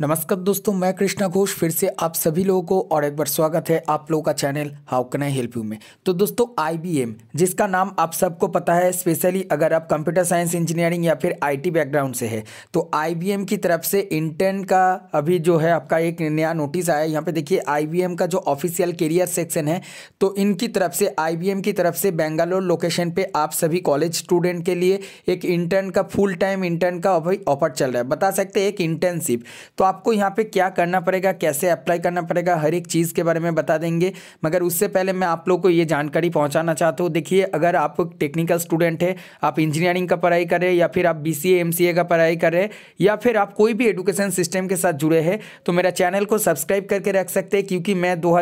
नमस्कार दोस्तों मैं कृष्णा घोष फिर से आप सभी लोगों को और एक बार स्वागत है आप लोगों का channel how can I help you में तो दोस्तों आईबीएम जिसका नाम आप सबको पता है स्पेशली अगर आप कंप्यूटर साइंस इंजीनियरिंग या फिर आईटी बैकग्राउंड से है तो आईबीएम की तरफ से इंटर्न का अभी जो है आपका एक नया नोटिस आया यहाँ पर देखिए आई का जो ऑफिशियल करियर सेक्शन है तो इनकी तरफ से आई की तरफ से बेंगालोर लोकेशन पर आप सभी कॉलेज स्टूडेंट के लिए एक इंटर्न का फुल टाइम इंटर्न का ऑफर चल रहा है बता सकते हैं एक इंटर्नशिप तो तो आपको यहाँ पे क्या करना पड़ेगा कैसे अप्लाई करना पड़ेगा हर एक चीज़ के बारे में बता देंगे मगर उससे पहले मैं आप लोग को ये जानकारी पहुँचाना चाहता हूँ देखिए अगर आप टेक्निकल स्टूडेंट है आप इंजीनियरिंग का पढ़ाई कर रहे हैं या फिर आप बी सी का पढ़ाई कर रहे हैं या फिर आप कोई भी एडुकेशन सिस्टम के साथ जुड़े हैं तो मेरा चैनल को सब्सक्राइब करके रख सकते हैं क्योंकि मैं दो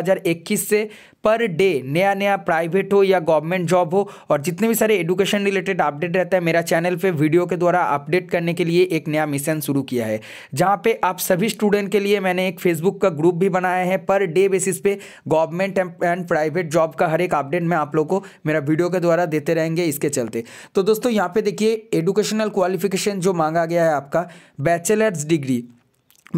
से पर डे नया नया प्राइवेट हो या गवर्नमेंट जॉब हो और जितने भी सारे एडुकेशन रिलेटेड अपडेट रहता है मेरा चैनल पे वीडियो के द्वारा अपडेट करने के लिए एक नया मिशन शुरू किया है जहाँ पे आप सभी स्टूडेंट के लिए मैंने एक फेसबुक का ग्रुप भी बनाया है पर डे बेसिस पे गवर्नमेंट एंड प्राइवेट जॉब का हर एक अपडेट मैं आप लोग को मेरा वीडियो के द्वारा देते रहेंगे इसके चलते तो दोस्तों यहाँ पे देखिए एडुकेशनल क्वालिफिकेशन जो मांगा गया है आपका बैचलर्स डिग्री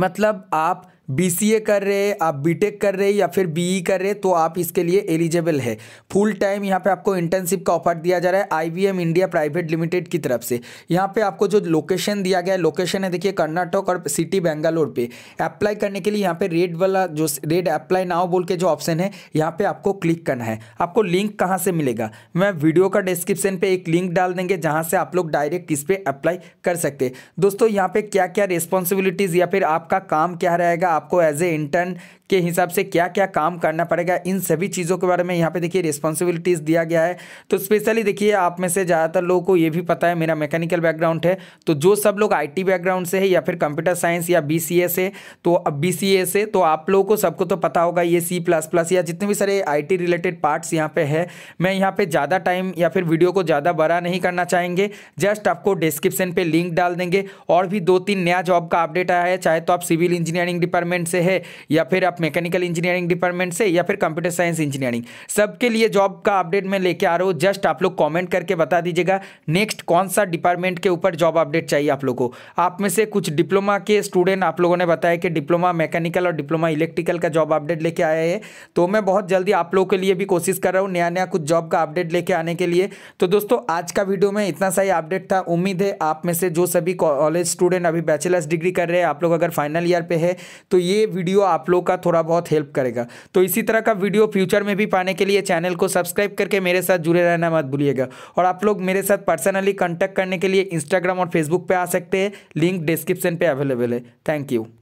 मतलब आप बीसीए कर रहे आप बीटेक कर रहे या फिर बीई e कर रहे तो आप इसके लिए एलिजिबल है फुल टाइम यहाँ पे आपको इंटर्नशिप का ऑफर दिया जा रहा है आईबीएम इंडिया प्राइवेट लिमिटेड की तरफ से यहाँ पे आपको जो लोकेशन दिया गया है लोकेशन है देखिए कर्नाटक और सिटी बेंगलोर पे अप्लाई करने के लिए यहाँ पे रेड वाला जो रेड अप्लाई नाव बोल के जो ऑप्शन है यहाँ पे आपको क्लिक करना है आपको लिंक कहाँ से मिलेगा मैं वीडियो का डिस्क्रिप्शन पर एक लिंक डाल देंगे जहाँ से आप लोग डायरेक्ट इस पर अप्लाई कर सकते दोस्तों यहाँ पे क्या क्या रिस्पॉन्सिबिलिटीज़ या फिर आपका काम क्या रहेगा आपको एज ए इंटर्न के हिसाब से क्या क्या काम करना पड़ेगा इन सभी चीज़ों के बारे में यहाँ पे देखिए रिस्पॉन्सिबिलिटीज़ दिया गया है तो स्पेशली देखिए आप में से ज़्यादातर लोगों को ये भी पता है मेरा मैकेनिकल बैकग्राउंड है तो जो सब लोग आई बैकग्राउंड से है या फिर कंप्यूटर साइंस या बी सी से तो अब बी सी से तो आप लोगों को सबको तो पता होगा ये सी या जितने भी सारे आई रिलेटेड पार्ट्स यहाँ पर है मैं यहाँ पर ज़्यादा टाइम या फिर वीडियो को ज़्यादा बड़ा नहीं करना चाहेंगे जस्ट आपको डिस्क्रिप्शन पर लिंक डाल देंगे और भी दो तीन नया जॉब का अपडेट आया है चाहे तो आप सिविल इंजीनियरिंग डिपार्टमेंट डिपार्टमेंट से है या फिर आप मैकेनिकल इंजीनियरिंग डिपार्टमेंट से या फिर कंप्यूटर साइंस इंजीनियरिंग सबके लिए जॉब का अपडेट मैं लेके आ रहा हूँ जस्ट आप लोग कॉमेंट करके बता दीजिएगा नेक्स्ट कौन सा डिपार्टमेंट के ऊपर जॉब अपडेट चाहिए आप लोग को आप में से कुछ डिप्लोमा के स्टूडेंट आप लोगों ने बताया कि डिप्लोमा मैकेनिकल और डिप्लोमा इलेक्ट्रिकल का जॉब अपडेट लेके आया है तो मैं बहुत जल्दी आप लोगों के लिए भी कोशिश कर रहा हूँ नया नया कुछ जॉब का अपडेट लेके आने के लिए तो दोस्तों आज का वीडियो में इतना सा ही अपडेट था उम्मीद है आप में से जो सभी कॉलेज स्टूडेंट अभी बैचलर्स डिग्री कर रहे हैं आप लोग अगर फाइनल ईयर पे है तो तो ये वीडियो आप लोग का थोड़ा बहुत हेल्प करेगा तो इसी तरह का वीडियो फ्यूचर में भी पाने के लिए चैनल को सब्सक्राइब करके मेरे साथ जुड़े रहना मत भूलिएगा और आप लोग मेरे साथ पर्सनली कॉन्टैक्ट करने के लिए इंस्टाग्राम और फेसबुक पर आ सकते हैं लिंक डिस्क्रिप्शन पर अवेलेबल है थैंक यू